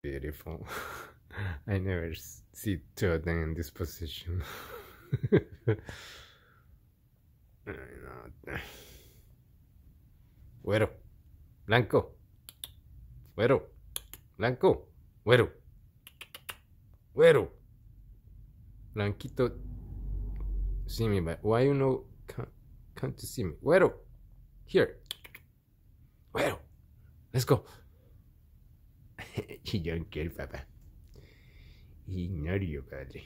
Beautiful. I never see Toten in this position. Güero. Blanco. Güero. Blanco. Güero. Güero. Blanquito. See me, but why you know come to see me? Güero. Here. Güero. Let's go. y yo en que el papá. Ignorio, padre.